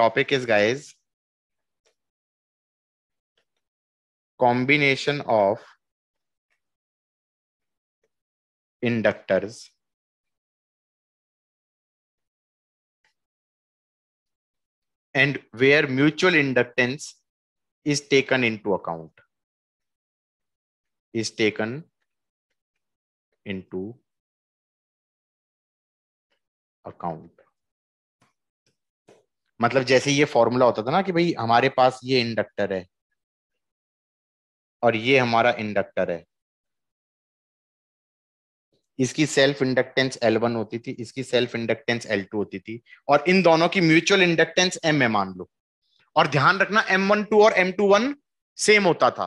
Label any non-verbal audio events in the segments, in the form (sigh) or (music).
topic is guys combination of inductors and where mutual inductance is taken into account is taken into account मतलब जैसे ये formula होता था ना कि भाई हमारे पास ये इंडक्टर है और ये हमारा इंडक्टर है इसकी सेल्फ इंडक्टेंस L1 होती थी इसकी सेल्फ इंडक्टेंस L2 होती थी और इन दोनों की म्यूचुअल इंडक्टेंस M है मान लो और ध्यान रखना M12 और M21 सेम होता था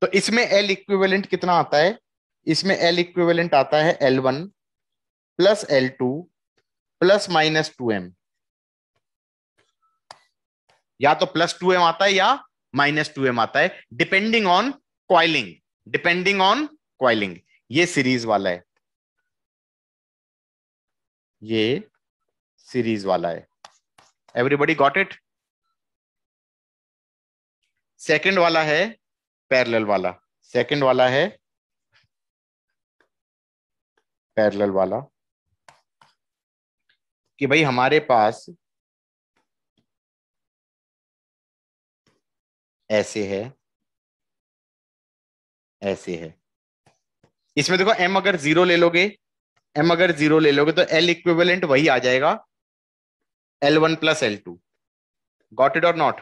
तो इसमें L इक्विवेलेंट कितना आता है इसमें L इक्विवेलेंट आता है L1 plus L2 plus minus two M या तो प्लस टू एम आता है या माइनस टू एम आता है depending on coiling depending on coiling ये सीरीज वाला है ये सीरीज वाला है एवरीबडी गॉट इट सेकंड वाला है पैरेलल वाला सेकंड वाला है पैरेलल वाला कि भाई हमारे पास ऐसे है ऐसे है इसमें देखो एम अगर जीरो ले लोगे एम अगर जीरो ले लोगे तो एल इक्विवेलेंट वही आ जाएगा L one plus L two got it और नॉट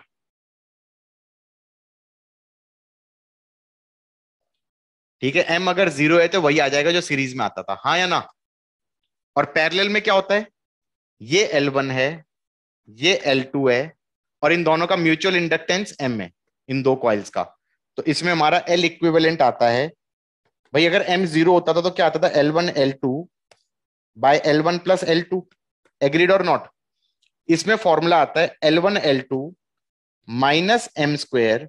ठीक है एम अगर जीरो है तो वही आ जाएगा जो सीरीज में आता था हाँ या ना और पैरेलल में क्या होता है ये एल वन है ये एल टू है और इन दोनों का म्यूचुअल इंडक्टेंस एम है इन दो क्वाइल्स का तो इसमें हमारा एल इक्विवेलेंट आता है भाई अगर एम जीरो होता था तो क्या आता था L one L two by L one plus L two agreed और नॉट इसमें फॉर्मूला आता है L one L two minus M square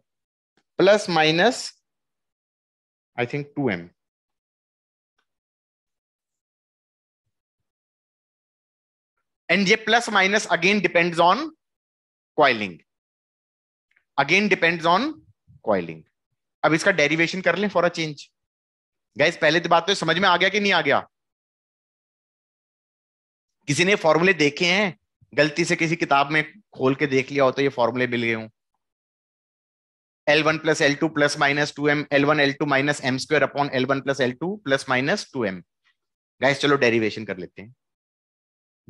plus minus I think two M and ये plus minus again depends on coiling again depends on coiling अब इसका derivation कर लें for a change gas पहले तो बात तो समझ में आ गया कि नहीं आ गया किसी ने फॉर्मूले देखे हैं गलती से किसी किताब में खोल के देख लिया हो तो ये फॉर्मूले मिल गए हों L one plus L two plus minus two M L one L two minus M square upon L one plus L two plus minus two M guys चलो डेरिवेशन कर लेते हैं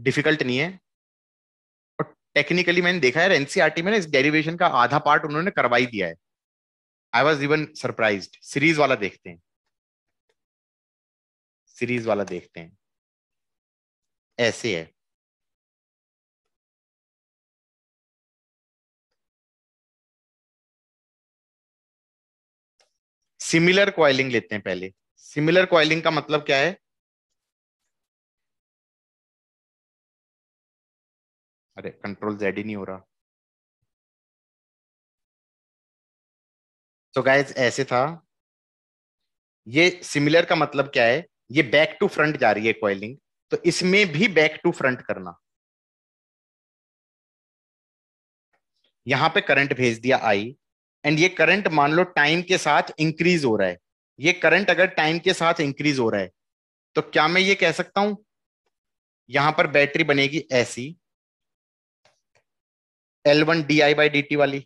डिफिकल्ट नहीं है टेक्निकली मैंने देखा है एनसीआरटी e में ना इस डेरिवेशन का आधा पार्ट उन्होंने करवाई दिया है I was even surprise series वाला देखते हैं सीरीज वाला देखते हैं ऐसे है सिमिलर क्वाइलिंग लेते हैं पहले सिमिलर क्वाइलिंग का मतलब क्या है अरे कंट्रोल जेड ही नहीं हो रहा तो so गाइज ऐसे था ये सिमिलर का मतलब क्या है ये बैक टू फ्रंट जा रही है कॉइलिंग तो इसमें भी बैक टू फ्रंट करना यहां पे करंट भेज दिया आई एंड ये करंट मान लो टाइम के साथ इंक्रीज हो रहा है ये करंट अगर टाइम के साथ इंक्रीज हो रहा है तो क्या मैं ये कह सकता हूं यहां पर बैटरी बनेगी ऐसी L one D I by D T वाली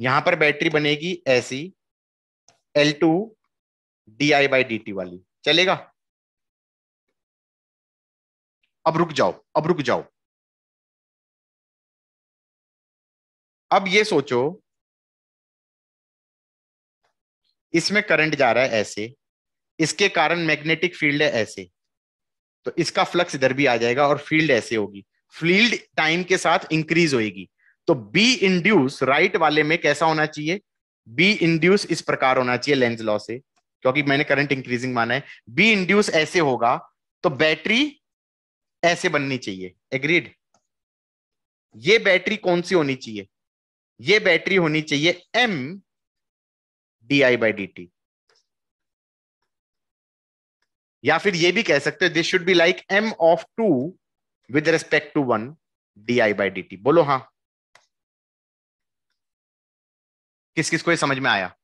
यहां पर बैटरी बनेगी ऐसी L two D I by D T वाली चलेगा अब रुक जाओ अब रुक जाओ अब ये सोचो इसमें करंट जा रहा है ऐसे इसके कारण मैग्नेटिक फील्ड है ऐसे तो इसका फ्लक्स इधर भी आ जाएगा और फील्ड ऐसे होगी फील्ड टाइम के साथ इंक्रीज होएगी तो बी इंड्यूस राइट वाले में कैसा होना चाहिए बी इंड्यूस इस प्रकार होना चाहिए लेंस लॉ से क्योंकि मैंने करंट इंक्रीजिंग माना है बी इंड्यूस ऐसे होगा तो बैटरी ऐसे बननी चाहिए एग्रीड ये बैटरी कौन सी होनी चाहिए ये बैटरी होनी चाहिए M D I by D T या फिर ये भी कह सकते हो this should be like M of two with respect to one D I by D T बोलो हाँ किस किस को ये समझ में आया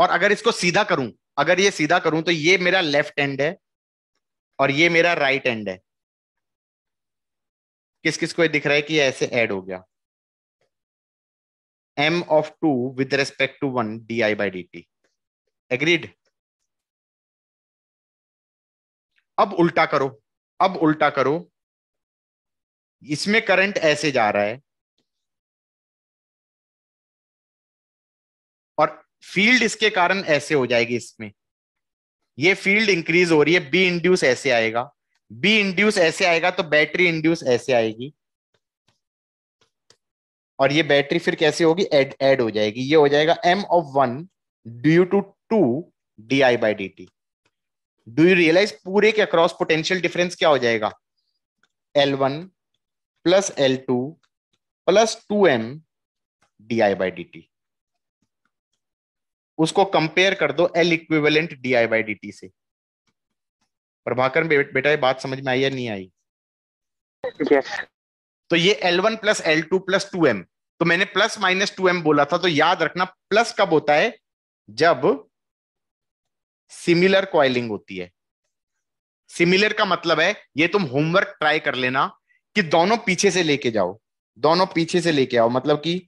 और अगर इसको सीधा करूं अगर ये सीधा करूं तो ये मेरा लेफ्ट एंड है और ये मेरा राइट right एंड है किस किस को ये दिख रहा है कि ऐसे ऐड हो गया M of two with respect to one D I by D T agreed अब उल्टा करो अब उल्टा करो इसमें करंट ऐसे जा रहा है और फील्ड इसके कारण ऐसे हो जाएगी इसमें ये फील्ड इंक्रीज हो रही है बी इंड्यूस ऐसे आएगा बी इंड्यूस ऐसे आएगा तो बैटरी इंड्यूस ऐसे आएगी और ये बैटरी फिर कैसे होगी एड एड हो जाएगी ये हो जाएगा M of one due to two D I by D T do you realize पूरे के अक्रॉस पोटेंशियल डिफरेंस क्या हो जाएगा L one plus L two plus two M D I by D T उसको कंपेयर कर दो L equivalent D I by D T से प्रभाकर बेटा ये बात समझ में आई या नहीं आई yes. तो ये L one plus L two plus two M तो मैंने प्लस माइनस टू एम बोला था तो याद रखना प्लस कब होता है जब सिमिलर क्वाइलिंग होती है सिमिलर का मतलब है ये तुम होमवर्क ट्राई कर लेना कि दोनों पीछे से लेके जाओ दोनों पीछे से लेके आओ मतलब कि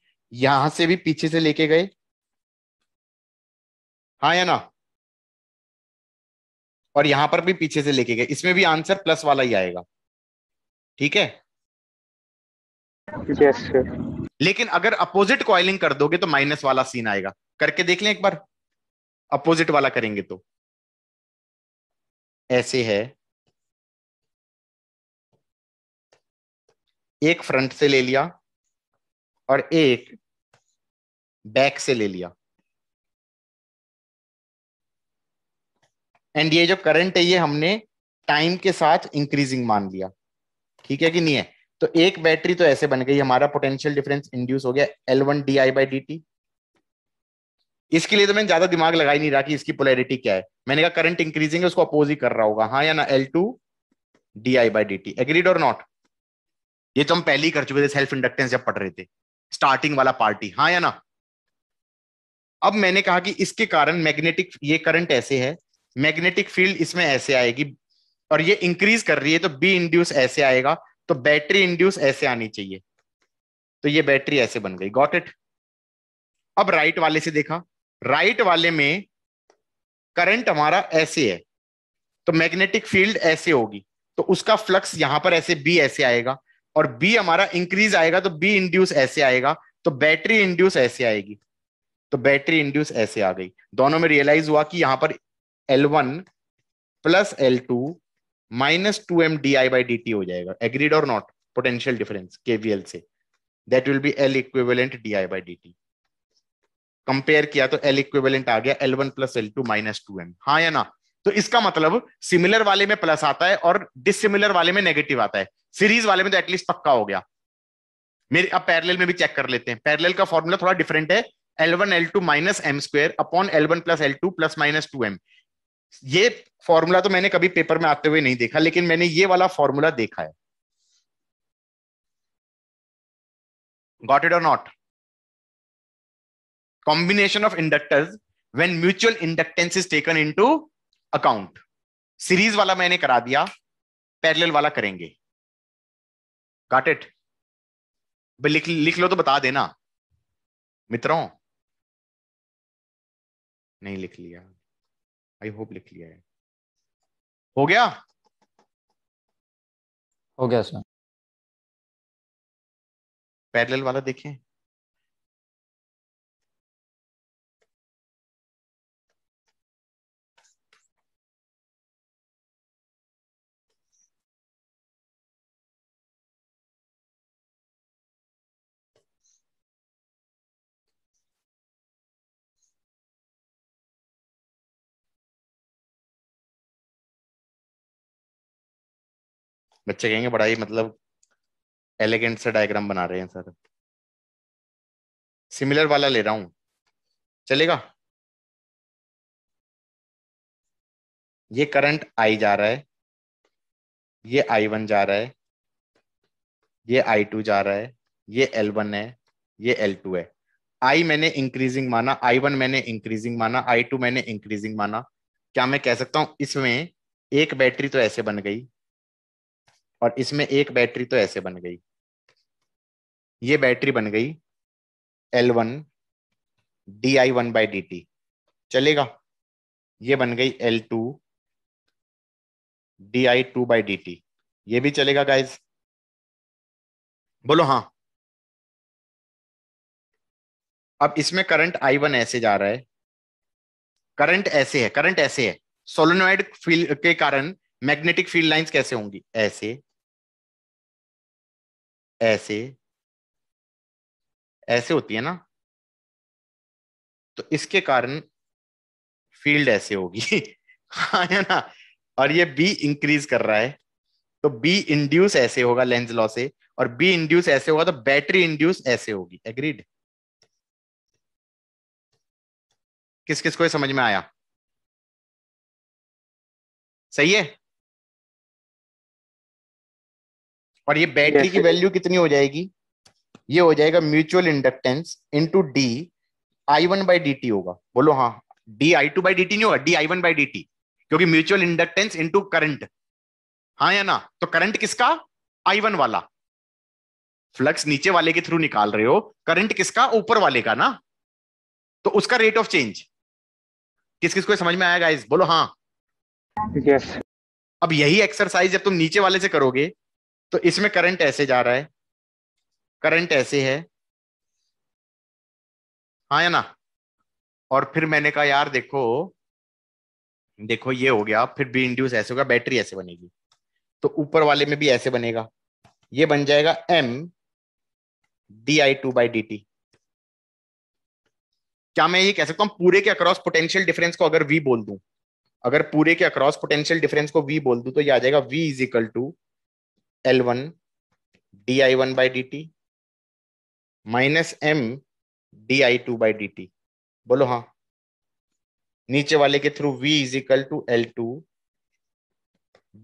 यहां से भी पीछे से लेके गए हाँ या ना और यहां पर भी पीछे से लेके गए इसमें भी आंसर प्लस वाला ही आएगा ठीक है yes, लेकिन अगर अपोजिट क्वाइलिंग कर दोगे तो माइनस वाला सीन आएगा करके देख लें एक बार अपोजिट वाला करेंगे तो ऐसे है एक फ्रंट से ले लिया और एक बैक से ले लिया एंड ये जो करंट है ये हमने टाइम के साथ इंक्रीजिंग मान लिया ठीक है कि नहीं है तो एक बैटरी तो ऐसे बन गई हमारा पोटेंशियल डिफरेंस इंड्यूस हो गया L one D I by D T इसके लिए तो मैंने ज्यादा दिमाग लगा ही नहीं रहा कि इसकी पोलैरिटी क्या है मैंने कहा करंट इंक्रीजिंग है उसको अपोज ही कर रहा होगा हाँ या ना L two D I by D T agreed और नॉट ये तो हम पहले ही कर चुके थे सेल्फ इंडक्टेंस जब पढ़ रहे थे स्टार्टिंग वाला पार्टी हाँ या ना अब मैंने कहा कि इसके कारण मैग्नेटिक ये करंट ऐसे है मैग्नेटिक फील्ड इसमें ऐसे आएगी और ये इंक्रीज कर रही है तो बी इंड्यूस ऐसे आएगा तो बैटरी इंड्यूस ऐसे आनी चाहिए तो ये बैटरी ऐसे बन गई गॉट इट अब राइट वाले से देखा राइट वाले में करंट हमारा ऐसे है तो मैग्नेटिक फील्ड ऐसे होगी तो उसका फ्लक्स यहां पर ऐसे बी ऐसे आएगा और बी हमारा इंक्रीज आएगा तो बी इंड्यूस ऐसे आएगा तो बैटरी इंड्यूस ऐसे आएगी तो बैटरी इंड्यूस ऐसे आ गई दोनों में रियलाइज हुआ कि यहां पर L one plus L two minus two M D I by D T हो जाएगा एग्रीड और नॉट पोटेंशियल डिफरेंस केवीएल से that will be L equivalent D I by D T compare किया तो एल इक्विवेलेंट आ गया L one plus L two minus two M हाँ या ना तो इसका मतलब सिमिलर वाले में प्लस आता है और डिसिमिलर वाले में नेगेटिव आता है सीरीज वाले में तो एटलीस्ट पक्का हो गया मेरे अब पैरेलल में भी चेक कर लेते हैं पैरेलल का फॉर्मूला थोड़ा डिफरेंट है L one L two minus M square upon L one plus L two plus minus two M ये फॉर्मूला तो मैंने कभी पेपर में आते हुए नहीं देखा लेकिन मैंने ये वाला फॉर्मूला देखा है गॉट इट और not combination of inductors when mutual inductance is taken into account series वाला मैंने करा दिया पैरेलल वाला करेंगे काट इट लिख लिख लो तो बता देना मित्रों नहीं लिख लिया आई होप लिख लिया है हो गया हो गया सर पैरेलल वाला देखें बच्चे कहेंगे बड़ा ही मतलब एलिगेंट सा डायग्राम बना रहे हैं सर सिमिलर वाला ले रहा हूं चलेगा ये करंट आई जा रहा है ये आई वन जा रहा है ये आई टू जा रहा है ये एल वन है ये एल टू है आई मैंने इंक्रीजिंग माना आई वन मैंने इंक्रीजिंग माना आई टू मैंने इंक्रीजिंग माना क्या मैं कह सकता हूं इसमें एक बैटरी तो ऐसे बन गई और इसमें एक बैटरी तो ऐसे बन गई ये बैटरी बन गई L1 one D I one by D T चलेगा ये बन गई L2 two D I two by D T ये भी चलेगा गाइज बोलो हाँ अब इसमें करंट आई वन ऐसे जा रहा है करंट ऐसे है करंट ऐसे है सोलोनोइड फील्ड के कारण मैग्नेटिक फील्ड लाइंस कैसे होंगी ऐसे ऐसे ऐसे होती है ना तो इसके कारण फील्ड ऐसे होगी (laughs) हाँ या ना और ये बी इंक्रीज कर रहा है तो बी इंड्यूस ऐसे होगा लेंस लॉ से और बी इंड्यूस ऐसे होगा तो बैटरी इंड्यूस ऐसे होगी एग्रीड किस किस को समझ में आया सही है और ये बैटरी yes, की वैल्यू कितनी हो जाएगी ये हो जाएगा mutual inductance into D I one by D T होगा बोलो हाँ D I two by D T नहीं होगा D I one by D T क्योंकि म्यूचुअल इंडक्टेंस इंटू करंट हाँ या ना तो करंट किसका आई वन वाला फ्लक्स नीचे वाले के थ्रू निकाल रहे हो करंट किसका ऊपर वाले का ना तो उसका रेट ऑफ चेंज किस किस को समझ में आया गाइस बोलो हाँ yes. अब यही एक्सरसाइज जब तुम नीचे वाले से करोगे तो इसमें करंट ऐसे जा रहा है करंट ऐसे है हाँ या ना और फिर मैंने कहा यार देखो देखो ये हो गया फिर बी इंड्यूस ऐसे होगा बैटरी ऐसे बनेगी तो ऊपर वाले में भी ऐसे बनेगा ये बन जाएगा M D I two by D T क्या मैं ये कह सकता हूं पूरे के अक्रॉस पोटेंशियल डिफरेंस को अगर वी बोल दूं अगर पूरे के अक्रॉस पोटेंशियल डिफरेंस को वी बोल दूं तो ये आ जाएगा V is equal to L one D I one by D T minus M D I two by D T बोलो हाँ नीचे वाले के through V is equal to L two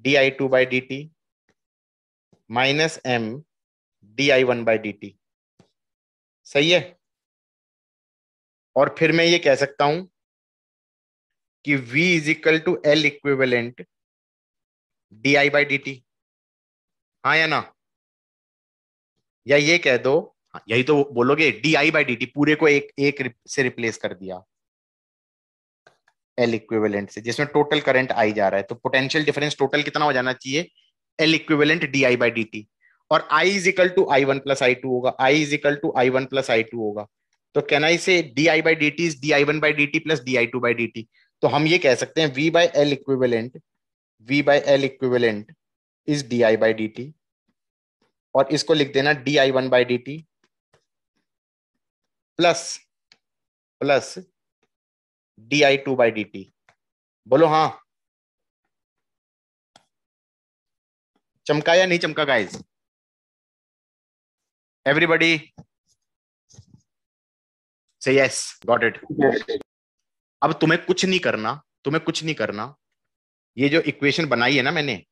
D I two by D T minus M D I one by D T सही है और फिर मैं ये कह सकता हूं कि v is equal to L equivalent D I by D T हाँ या ना या ये कह दो हाँ, यही तो बोलोगे D I by D T पूरे को एक एक से रिप्लेस कर दिया एल इक्विवेलेंट से जिसमें टोटल करंट आई जा रहा है तो पोटेंशियल डिफरेंस टोटल कितना हो जाना चाहिए L equivalent D I by D T और I is equal to I one plus I two होगा I is equal to I one plus I two होगा तो can I say D I by D T is D I one by D T plus D I two by D T तो हम ये कह सकते हैं V by L equivalent V by L equivalent is D I by D T और इसको लिख देना D I one by D T plus plus D I two by D T बोलो हाँ चमका या नहीं चमका गाइस एवरीबडी से यस गॉट इट अब तुम्हें कुछ नहीं करना तुम्हें कुछ नहीं करना ये जो इक्वेशन बनाई है ना मैंने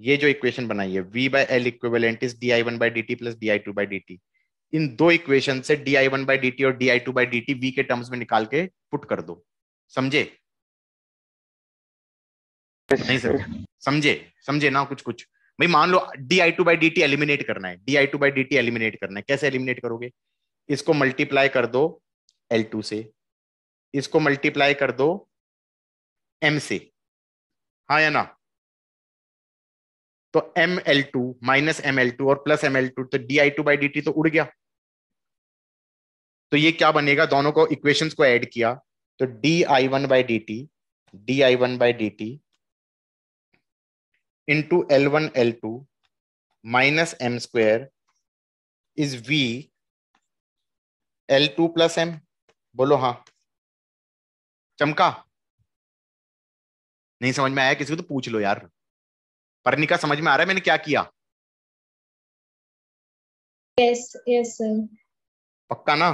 ये जो इक्वेशन बनाई है V by L equivalent is D I one by D T plus D I two by D T इन दो इक्वेशन से D I one by D T और D I two by D T V के terms में निकाल के put कर दो समझे नहीं सर समझे समझे ना कुछ कुछ भाई मान लो D I two by D T eliminate करना है D I two by D T eliminate करना है कैसे एलिमिनेट करोगे इसको मल्टीप्लाई कर दो एल टू से इसको मल्टीप्लाई कर दो एम से हाँ या ना तो M L two minus M L two और प्लस एम एल टू तो D I two by D T तो उड़ गया तो ये क्या बनेगा दोनों को इक्वेशन को ऐड किया तो D I one by D T D I one by D T into L one L two minus M square is V L two plus M बोलो हाँ चमका नहीं समझ में आया किसी को तो पूछ लो यार परनिका समझ में आ रहा है मैंने क्या किया yes, यस पक्का ना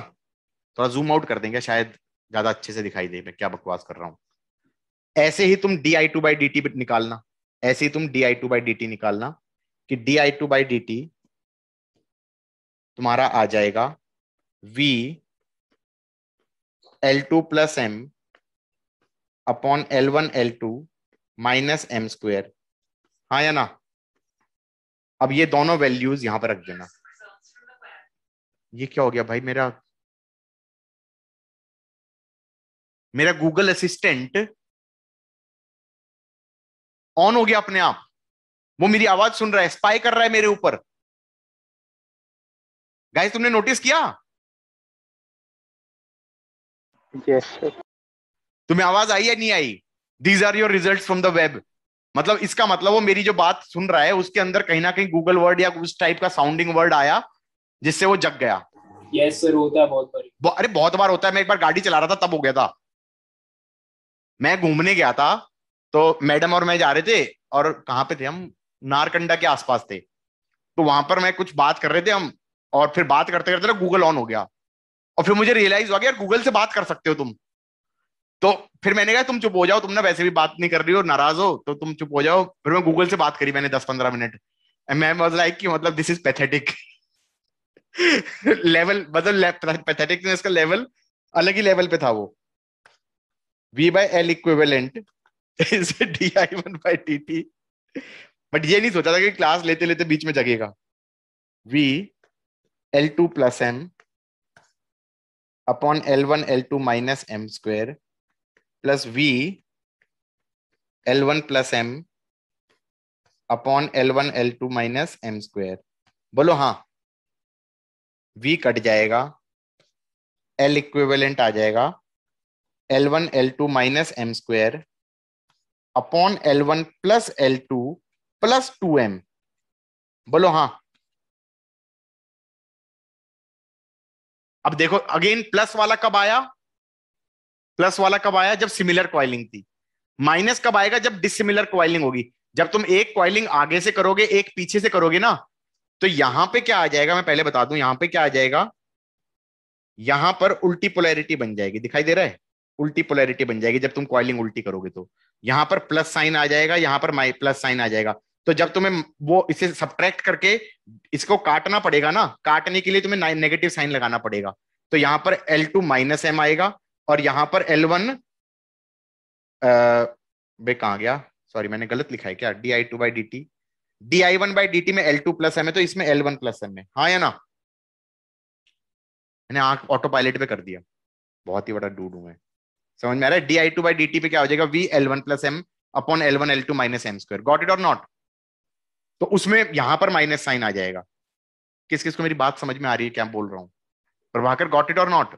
थोड़ा जूम आउट कर देंगे शायद ज्यादा अच्छे से दिखाई दे मैं क्या बकवास कर रहा हूं ऐसे ही तुम D I two by D T निकालना ऐसे ही तुम D I two by D T निकालना कि D I two by D T तुम्हारा आ जाएगा v L two plus M upon L one L two minus M square हाँ या ना अब ये दोनों वैल्यूज यहां पर रख देना ये क्या हो गया भाई मेरा मेरा गूगल असिस्टेंट ऑन हो गया अपने आप वो मेरी आवाज सुन रहा है स्पाई कर रहा है मेरे ऊपर गाइस तुमने नोटिस किया yes, तुम्हें आवाज आई या नहीं आई these are your result from the web मतलब इसका मतलब वो मेरी जो बात सुन रहा है उसके अंदर कहीं ना कहीं गूगल वर्ड या उस टाइप का साउंडिंग वर्ड आया जिससे वो जग गया यस सर होता है बहुत बार अरे बहुत बार होता है मैं एक बार गाड़ी चला रहा था तब हो गया था मैं घूमने गया था तो मैडम और मैं जा रहे थे और कहाँ पे थे हम नारकंडा के आसपास थे तो वहां पर मैं कुछ बात कर रहे थे हम और फिर बात करते करते ना गूगल ऑन हो गया और फिर मुझे रियलाइज हुआ कि यार गूगल से बात कर सकते हो तुम तो फिर मैंने कहा तुम चुप हो जाओ तुम ना वैसे भी बात नहीं कर रही हो नाराज हो तो तुम चुप हो जाओ फिर मैं गूगल से बात करी मैंने दस पंद्रह मिनट मैम वॉज लाइक कि मतलब दिस इज पैथेटिक लेवल मतलब पैथेटिकनेस इसका लेवल अलग ही लेवल पे था वो V by L equivalent is D I one by T T but ये नहीं सोचा था कि क्लास लेते लेते बीच में जगेगा V L two plus M upon L one L two minus M square plus V L one plus M upon L one L two minus M square बोलो हाँ वी कट जाएगा एल इक्विवेलेंट आ जाएगा L one L two minus M square upon L one plus L two plus two M बोलो हाँ अब देखो again plus वाला कब आया प्लस वाला कब आया जब सिमिलर क्वाइलिंग थी माइनस कब आएगा जब डिसिमिलर क्वाइलिंग होगी जब तुम एक क्वाइलिंग आगे से करोगे एक पीछे से करोगे ना तो यहां पे क्या आ जाएगा मैं पहले बता दूं यहां पे क्या आ जाएगा यहां पर उल्टी पोलैरिटी बन जाएगी दिखाई दे रहा है उल्टी पोलैरिटी बन जाएगी जब तुम क्वाइलिंग उल्टी करोगे तो यहां पर प्लस साइन आ जाएगा यहां पर माइ प्लस साइन आ जाएगा तो जब तुम्हें वो इसे सब्ट्रैक्ट करके इसको काटना पड़ेगा ना काटने के लिए तुम्हें नेगेटिव साइन लगाना पड़ेगा तो यहां पर एल टू माइनस एम आएगा और यहां पर एल वन बे कहा गया सॉरी मैंने गलत लिखा है क्या D I two by D T D I one by D T में एल टू प्लस एम है तो इसमें एल वन प्लस एम है हाँ या ना मैंने आंख ऑटो पायलट पे कर दिया बहुत ही बड़ा डूडू है समझ में आ रहा है D I two by D T पे क्या हो जाएगा V L one plus M upon L one L two minus M square got it और नॉट तो उसमें यहां पर माइनस साइन आ जाएगा किस किस को मेरी बात समझ में आ रही है क्या बोल रहा हूँ प्रभाकर गॉट इट और नॉट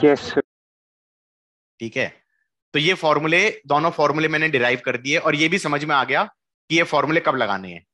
yes, ठीक है तो ये फॉर्मूले दोनों फॉर्मूले मैंने डिराइव कर दिए और ये भी समझ में आ गया कि ये फॉर्मूले कब लगाने हैं